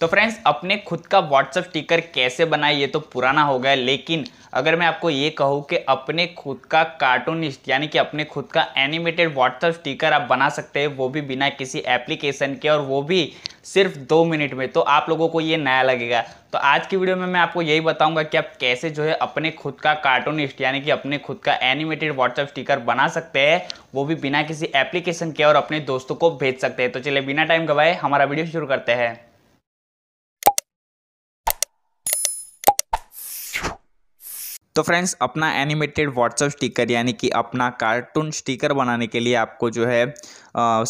तो फ्रेंड्स अपने खुद का व्हाट्सअप स्टिकर कैसे बनाए ये तो पुराना हो गया लेकिन अगर मैं आपको ये कहूँ कि अपने खुद का कार्टूनिस्ट यानी कि अपने खुद का एनिमेटेड व्हाट्सअप स्टिकर आप बना सकते हैं वो भी बिना किसी एप्लीकेशन के और वो भी सिर्फ दो मिनट में तो आप लोगों को ये नया लगेगा तो आज की वीडियो में मैं आपको यही बताऊंगा कि आप कैसे जो है अपने खुद का कार्टूनिस्ट यानी कि अपने खुद का एनिमेटेड व्हाट्सएप स्टिकर बना सकते हैं वो भी बिना किसी एप्लीकेशन के और अपने दोस्तों को भेज सकते हैं तो चलिए बिना टाइम गवाए हमारा वीडियो शुरू करते हैं तो फ्रेंड्स अपना एनिमेटेड व्हाट्सअप स्टिकर यानी कि अपना कार्टून स्टिकर बनाने के लिए आपको जो है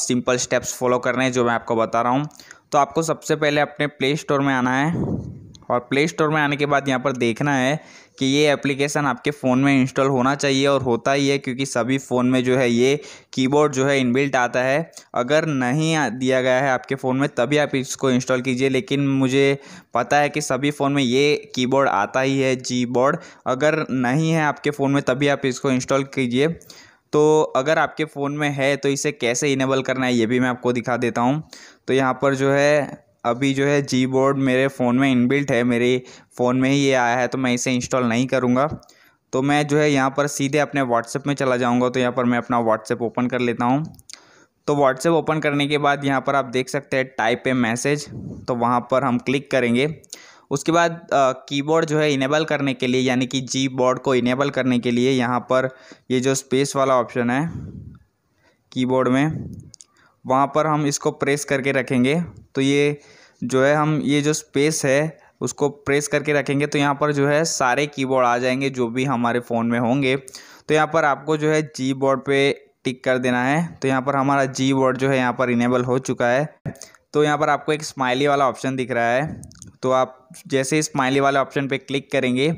सिंपल स्टेप्स फॉलो करने हैं जो मैं आपको बता रहा हूँ तो आपको सबसे पहले अपने प्ले स्टोर में आना है और प्ले स्टोर में आने के बाद यहाँ पर देखना है कि ये एप्लीकेशन आपके फ़ोन में इंस्टॉल होना चाहिए और होता ही है क्योंकि सभी फ़ोन में जो है ये कीबोर्ड जो है इनबिल्ट आता है अगर नहीं दिया गया है आपके फ़ोन में तभी आप इसको इंस्टॉल कीजिए लेकिन मुझे पता है कि सभी फ़ोन में ये कीबोर्ड आता ही है जी बोर्ड अगर नहीं है आपके फ़ोन में तभी आप इसको इंस्टॉल कीजिए तो अगर आपके फ़ोन में है तो इसे कैसे इनेबल करना है ये भी मैं आपको दिखा देता हूँ तो यहाँ पर जो है अभी जो है जी बोर्ड मेरे फ़ोन में इनबिल्ट है मेरे फ़ोन में ही ये आया है तो मैं इसे इंस्टॉल नहीं करूँगा तो मैं जो है यहाँ पर सीधे अपने व्हाट्सएप में चला जाऊँगा तो यहाँ पर मैं अपना व्हाट्सएप ओपन कर लेता हूँ तो व्हाट्सएप ओपन करने के बाद यहाँ पर आप देख सकते हैं टाइप ए मैसेज तो वहाँ पर हम क्लिक करेंगे उसके बाद कीबोर्ड जो है इनेबल करने के लिए यानी कि जी बोर्ड को इनेबल करने के लिए यहाँ पर ये जो स्पेस वाला ऑप्शन है कीबोर्ड में वहाँ पर हम इसको प्रेस करके रखेंगे तो ये जो है हम ये जो स्पेस है उसको प्रेस करके रखेंगे तो यहाँ पर जो है सारे कीबोर्ड आ जाएंगे जो भी हमारे फ़ोन में होंगे तो यहाँ पर आपको जो है जी बोर्ड पर टिक कर देना है तो यहाँ पर हमारा जी बोर्ड जो है यहाँ पर इनेबल हो चुका है तो यहाँ पर आपको एक स्माइली वाला ऑप्शन दिख रहा है तो आप जैसे स्माइली वाले ऑप्शन पर क्लिक करेंगे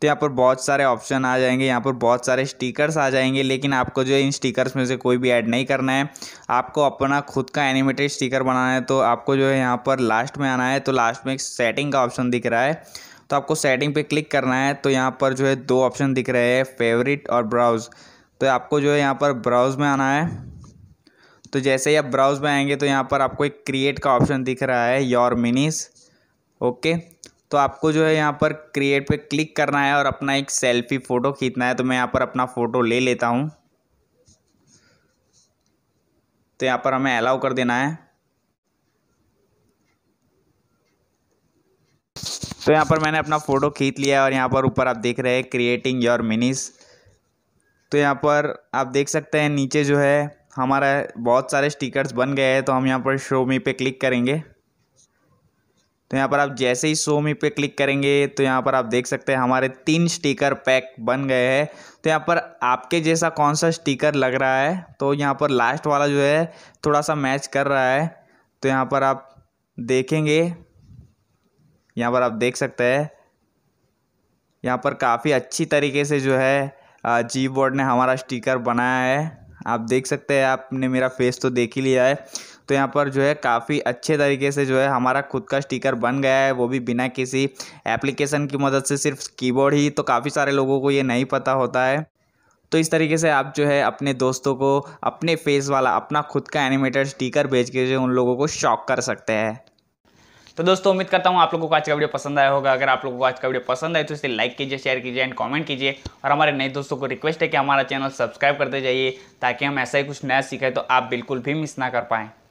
तो यहाँ पर बहुत सारे ऑप्शन आ जाएंगे यहाँ पर बहुत सारे स्टिकर्स आ जाएंगे लेकिन आपको जो इन स्टिकर्स में से कोई भी ऐड नहीं करना है आपको अपना खुद का एनिमेटेड स्टिकर बनाना है तो आपको जो है यहाँ पर लास्ट में आना है तो लास्ट में एक सेटिंग का ऑप्शन दिख रहा है तो आपको सेटिंग पर क्लिक करना है तो यहाँ पर जो है दो ऑप्शन दिख रहे हैं फेवरेट और ब्राउज़ तो आपको जो है यहाँ पर ब्राउज़ में आना है तो जैसे ही आप ब्राउज़ में आएंगे तो यहाँ पर आपको एक क्रिएट का ऑप्शन दिख रहा है योर मिनीस ओके तो आपको जो है यहाँ पर क्रिएट पे क्लिक करना है और अपना एक सेल्फी फ़ोटो खींचना है तो मैं यहाँ पर अपना फ़ोटो ले लेता हूँ तो यहाँ पर हमें अलाउ कर देना है तो यहाँ पर मैंने अपना फ़ोटो खींच लिया है और यहाँ पर ऊपर आप देख रहे हैं क्रिएटिंग योर मिनीस तो यहाँ पर आप देख सकते हैं नीचे जो है हमारा बहुत सारे स्टिकर्स बन गए हैं तो हम यहाँ पर शो मी पे क्लिक करेंगे तो यहाँ पर आप जैसे ही सो मी पे क्लिक करेंगे तो यहाँ पर आप देख सकते हैं हमारे तीन स्टिकर पैक बन गए हैं तो यहाँ पर आपके जैसा कौन सा स्टिकर लग रहा है तो यहाँ पर लास्ट वाला जो है थोड़ा सा मैच कर रहा है तो यहाँ पर आप देखेंगे यहाँ पर आप देख सकते हैं यहाँ पर काफ़ी अच्छी तरीके से जो है जी बोर्ड ने हमारा स्टिकर बनाया है आप देख सकते हैं आपने मेरा फेस तो देख ही लिया है तो यहाँ पर जो है काफ़ी अच्छे तरीके से जो है हमारा खुद का स्टिकर बन गया है वो भी बिना किसी एप्लीकेशन की मदद से सिर्फ कीबोर्ड ही तो काफ़ी सारे लोगों को ये नहीं पता होता है तो इस तरीके से आप जो है अपने दोस्तों को अपने फेस वाला अपना खुद का एनिमेटेड स्टिकर भेज के जो उन लोगों को शॉक कर सकते हैं तो दोस्तों उम्मीद करता हूँ आप लोगों को आज का वीडियो पसंद आया होगा अगर आप लोगों को आज का वीडियो पसंद आए तो इसे लाइक कीजिए शेयर कीजिए एंड कमेंट कीजिए और हमारे नए दोस्तों को रिक्वेस्ट है कि हमारा चैनल सब्सक्राइब करते जाइए ताकि हम ऐसा ही कुछ नया सीखें तो आप बिल्कुल भी मिस ना कर पाएँ